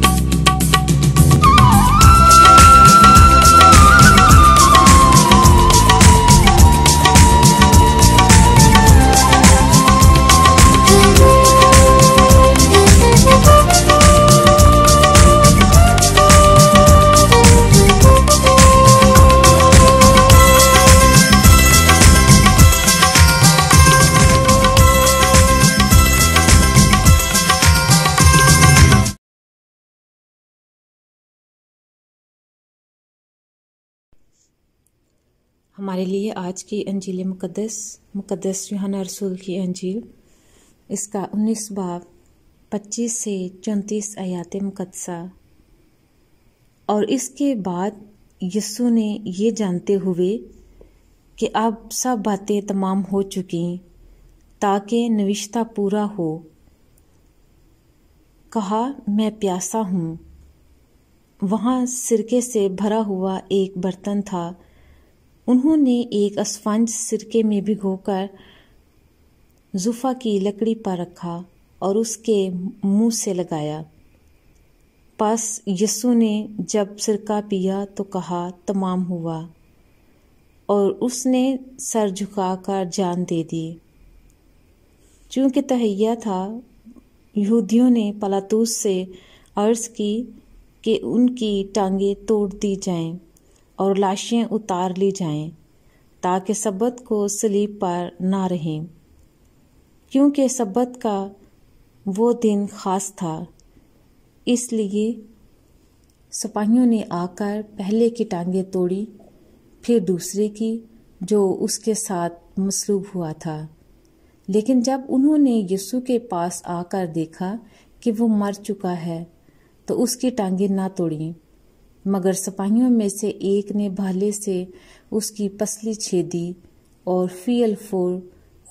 thank you हमारे लिए आज की अंजील मुकदस मुकदस यहाना रसूल की अंजील इसका उन्नीस बाब पच्चीस से चौंतीस आयात मुकदसा और इसके बाद यस्सु ने ये जानते हुए कि अब सब बातें तमाम हो चुकी ताकि नविश्ता पूरा हो कहा मैं प्यासा हूँ वहाँ सिरके से भरा हुआ एक बर्तन था उन्होंने एक अस्फंज सिरके में भिगोकर जुफा की लकड़ी पर रखा और उसके मुंह से लगाया पास यसु ने जब सिरका पिया तो कहा तमाम हुआ और उसने सर झुकाकर जान दे दी चूँकि तहैया था यहूदियों ने पलातूस से अर्ज़ की कि उनकी टांगें तोड़ दी जाएं और लाशें उतार ली जाएं ताकि सब्बत को सलीब पर ना रहें क्योंकि सब्बत का वो दिन ख़ास था इसलिए सिपाहियों ने आकर पहले की टांगें तोड़ी फिर दूसरे की जो उसके साथ मसलूब हुआ था लेकिन जब उन्होंने यीशु के पास आकर देखा कि वो मर चुका है तो उसकी टांगें ना तोड़ी मगर सिपाहियों में से एक ने भाले से उसकी पसली छेदी और फील फोर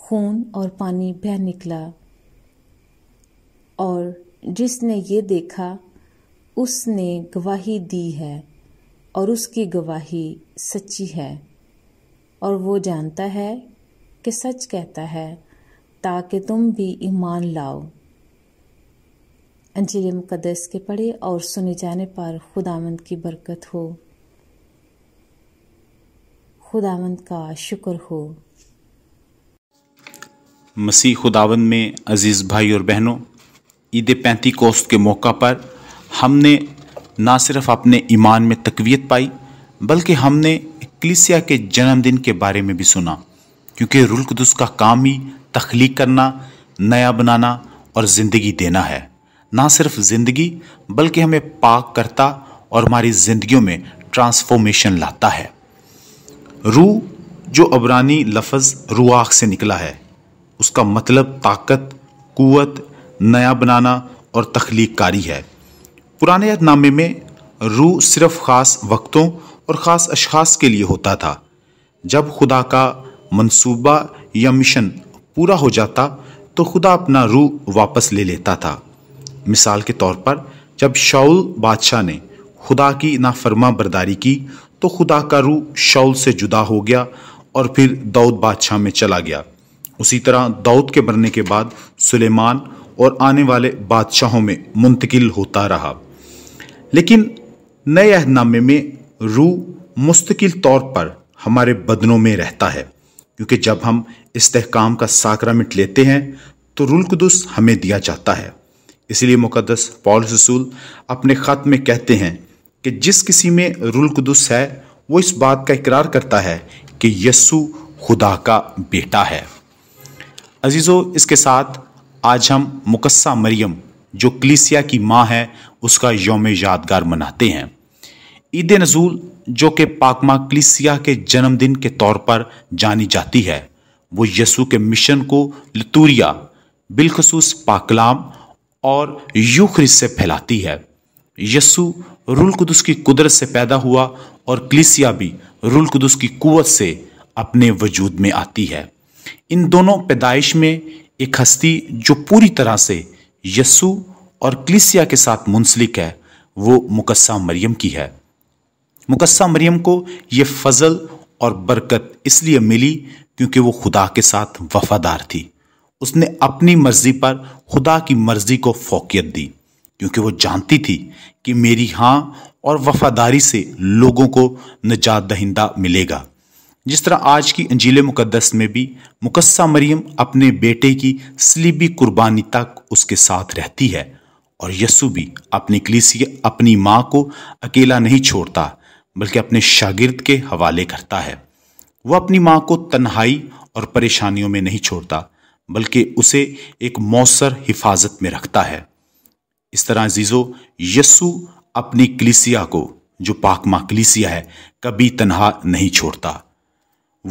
खून और पानी बह निकला और जिसने ये देखा उसने गवाही दी है और उसकी गवाही सच्ची है और वो जानता है कि सच कहता है ताकि तुम भी ईमान लाओ अंजील मुकदस के पढ़े और सुने जाने पर खुदामंद की बरकत हो खुदामंद का शुक्र हो मसीह खुदावंद में अज़ीज़ भाई और बहनों ईद पैंती कोस्त के मौका पर हमने ना सिर्फ अपने ईमान में तकवीत पाई बल्कि हमने क्लिसिया के जन्मदिन के बारे में भी सुना क्योंकि रुल का काम ही तख्लीक करना नया बनाना और ज़िंदगी देना है ना सिर्फ जिंदगी बल्कि हमें पाक करता और हमारी जिंदगियों में ट्रांसफॉर्मेशन लाता है रू जो अबरानी लफज रुआख से निकला है उसका मतलब ताकत कुत नया बनाना और तख्लीक कारी है पुराने नामे में रू सिर्फ ख़ास वक्तों और ख़ास अशास के लिए होता था जब खुदा का मंसूबा या मिशन पूरा हो जाता तो खुदा अपना रू वापस ले लेता था मिसाल के तौर पर जब शाउल बादशाह ने खुदा की नाफरमा बरदारी की तो खुदा का रू शाउल से जुदा हो गया और फिर दाऊद बादशाह में चला गया उसी तरह दाऊद के मरने के बाद सुलेमान और आने वाले बादशाहों में मुंतकिल होता रहा लेकिन नए अहदनामे में रू मुस्तकिल तौर पर हमारे बदनों में रहता है क्योंकि जब हम इस्तेकाम का साक्रामेंट लेते हैं तो रुल हमें दिया जाता है इसलिए मुकदस पॉल रसूल अपने ख़त में कहते हैं कि जिस किसी में रुल कदस है वो इस बात का इकरार करता है कि यस्सु खुदा का बेटा है अजीज़ो इसके साथ आज हम मुकस्सा मरियम जो क्लीसिया की माँ है उसका योम यादगार मनाते हैं ईद नज़ूल जो कि पाकमा क्लिसिया के जन्मदिन के तौर पर जानी जाती है वो यसु के मिशन को लतूरिया बिलखसूस पाकलाम और यूख्रिस से फैलाती है यसु रुल कुदस की कुदरत से पैदा हुआ और क्लिसिया भी रुल कुदस की कुवत से अपने वजूद में आती है इन दोनों पैदाइश में एक हस्ती जो पूरी तरह से यसु और क्लिसिया के साथ मुंसलिक है वो मुकस्सा मरियम की है मुकस्सा मरियम को ये फजल और बरकत इसलिए मिली क्योंकि वो खुदा के साथ वफादार थी उसने अपनी मर्जी पर खुदा की मर्जी को फोकियत दी क्योंकि वो जानती थी कि मेरी हाँ और वफादारी से लोगों को निजात दहिंदा मिलेगा जिस तरह आज की अंजील मुकदस में भी मुकस्सा मरियम अपने बेटे की स्लीबी कुर्बानी तक उसके साथ रहती है और यसु भी अपनी कलीसिया अपनी माँ को अकेला नहीं छोड़ता बल्कि अपने शागिर्द के हवाले करता है वह अपनी माँ को तन्हाई और परेशानियों में नहीं छोड़ता बल्कि उसे एक मौसर हिफाजत में रखता है इस तरह जीजो यस्सु अपनी कलिसिया को जो पाकमा कलिसिया है कभी तनहा नहीं छोड़ता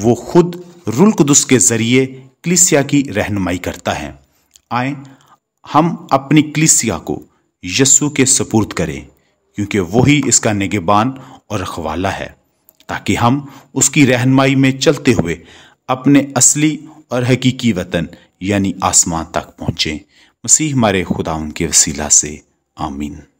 वो खुद रुलकदस के ज़रिए कलिसिया की रहनुमाई करता है आए हम अपनी कलिसिया को यस्सु के सपूर्द करें क्योंकि वही इसका निगबान और रखवाला है ताकि हम उसकी रहनुमाई में चलते हुए अपने असली और हकीकी वतन यानी आसमान तक पहुँचें मसीह हमारे खुदा उनके वसीला से आमीन